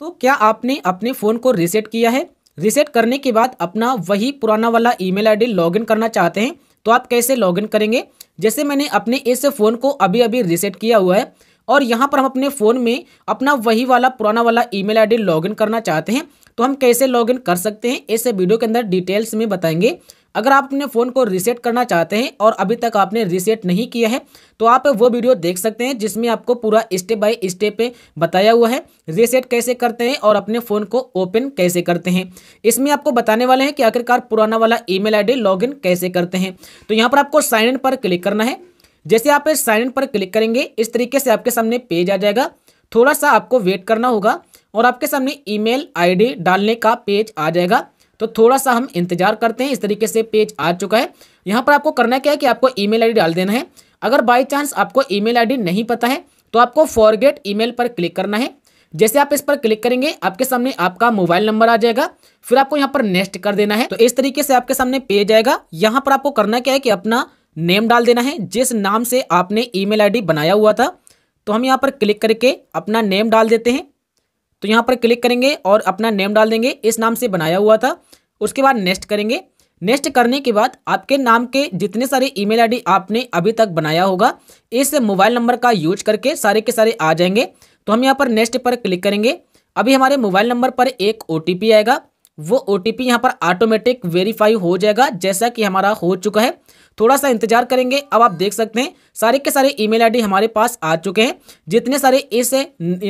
तो क्या आपने अपने फ़ोन को रीसेट किया है रीसेट करने के बाद अपना वही पुराना वाला ईमेल आईडी लॉगिन करना चाहते हैं तो आप कैसे लॉगिन करेंगे जैसे मैंने अपने इस फ़ोन को अभी अभी रीसेट किया हुआ है और यहाँ पर हम अपने फ़ोन में अपना वही वाला पुराना वाला ईमेल आईडी लॉगिन करना चाहते हैं तो हम कैसे लॉगिन कर सकते हैं इस वीडियो के अंदर डिटेल्स में बताएंगे अगर आप अपने फ़ोन को रीसेट करना चाहते हैं और अभी तक आपने रीसेट नहीं किया है तो आप वो वीडियो देख सकते हैं जिसमें आपको पूरा स्टेप बाय स्टेप बताया हुआ है रीसेट कैसे करते हैं और अपने फ़ोन को ओपन कैसे करते हैं इसमें आपको बताने वाले हैं कि आखिरकार पुराना वाला ई मेल आई कैसे करते हैं तो यहाँ पर आपको साइन इन पर क्लिक करना है जैसे आप साइन इन पर क्लिक करेंगे इस तरीके से आपके सामने पेज आ जाएगा थोड़ा सा आपको वेट करना होगा और आपके सामने ईमेल आईडी डालने का पेज आ जाएगा तो थोड़ा सा हम इंतजार करते हैं इस तरीके से पेज आ चुका है यहाँ पर आपको करना क्या है कि आपको ईमेल आईडी डाल देना है अगर बाई चांस आपको ईमेल आईडी नहीं पता है तो आपको फॉरगेट ईमेल पर क्लिक करना है जैसे आप इस पर क्लिक करेंगे आपके सामने आपका मोबाइल नंबर आ जाएगा फिर आपको यहाँ पर नेक्स्ट कर देना है तो इस तरीके से आपके सामने पेज आएगा यहाँ पर आपको करना क्या है कि अपना नेम डाल देना है जिस नाम से आपने ईमेल आईडी बनाया हुआ था तो हम यहाँ पर क्लिक करके अपना नेम डाल देते हैं तो यहाँ पर क्लिक करेंगे और अपना नेम डाल देंगे इस नाम से बनाया हुआ था उसके बाद नेक्स्ट करेंगे नेक्स्ट करने के बाद आपके नाम के जितने सारे ईमेल आईडी आपने अभी तक बनाया होगा इस मोबाइल नंबर का यूज करके सारे के सारे आ जाएंगे तो हम यहाँ पर नेक्स्ट पर क्लिक करेंगे अभी हमारे मोबाइल नंबर पर एक ओ आएगा वो ओ टी पी यहाँ पर ऑटोमेटिक वेरीफाई हो जाएगा जैसा कि हमारा हो चुका है थोड़ा सा इंतजार करेंगे अब आप देख सकते हैं सारे के सारे ईमेल आईडी हमारे पास आ चुके हैं जितने सारे इस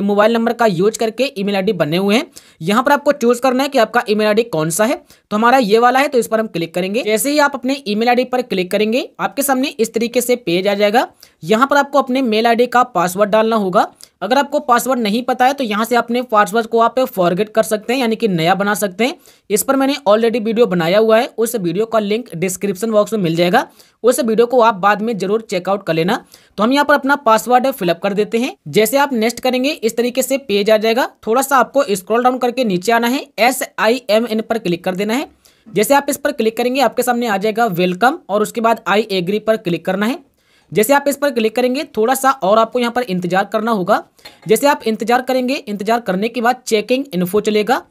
मोबाइल नंबर का यूज करके ईमेल आईडी बने हुए हैं यहाँ पर आपको चूज करना है कि आपका ईमेल आईडी कौन सा है तो हमारा ये वाला है तो इस पर हम क्लिक करेंगे जैसे ही आप अपने ई मेल पर क्लिक करेंगे आपके सामने इस तरीके से पेज आ जाएगा यहाँ पर आपको अपने मेल आई का पासवर्ड डालना होगा अगर आपको पासवर्ड नहीं पता है तो यहाँ से अपने पासवर्ड को आप फॉरगेट कर सकते हैं यानी कि नया बना सकते हैं इस पर मैंने ऑलरेडी वीडियो बनाया हुआ है उस वीडियो का लिंक डिस्क्रिप्शन बॉक्स में मिल जाएगा उस वीडियो को आप बाद में जरूर चेकआउट कर लेना तो हम यहाँ पर अपना पासवर्ड फिलअप कर देते हैं जैसे आप नेक्स्ट करेंगे इस तरीके से पेज आ जाएगा थोड़ा सा आपको स्क्रॉल डाउन करके नीचे आना है एस आई एम एन पर क्लिक कर देना है जैसे आप इस पर क्लिक करेंगे आपके सामने आ जाएगा वेलकम और उसके बाद आई एग्री पर क्लिक करना है जैसे आप इस पर क्लिक करेंगे थोड़ा सा और आपको यहाँ पर इंतजार करना होगा जैसे आप इंतजार करेंगे इंतजार करने के बाद चेकिंग इन्फो चलेगा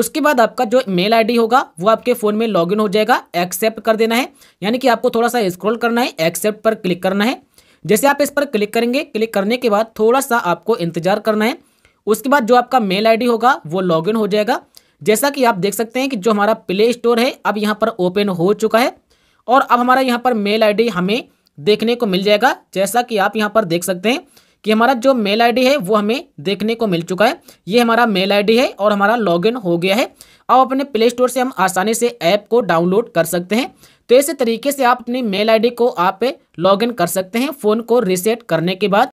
उसके बाद आपका जो मेल आईडी होगा वो आपके फ़ोन में लॉगिन हो जाएगा एक्सेप्ट कर देना है यानी कि आपको थोड़ा सा स्क्रॉल करना है एक्सेप्ट पर क्लिक करना है जैसे आप इस पर क्लिक करेंगे क्लिक करने के बाद थोड़ा सा आपको इंतजार करना है उसके बाद जो आपका मेल आईडी होगा वो लॉगिन हो जाएगा जैसा कि आप देख सकते हैं कि जो हमारा प्ले स्टोर है अब यहाँ पर ओपन हो चुका है और अब हमारा यहाँ पर मेल आई हमें देखने को मिल जाएगा जैसा कि आप यहाँ पर देख सकते हैं कि हमारा जो मेल आईडी है वो हमें देखने को मिल चुका है ये हमारा मेल आईडी है और हमारा लॉगिन हो गया है अब अपने प्ले स्टोर से हम आसानी से ऐप को डाउनलोड कर सकते हैं तो इस तरीके से आप अपनी मेल आईडी को आप लॉगिन कर सकते हैं फ़ोन को रिसेट करने के बाद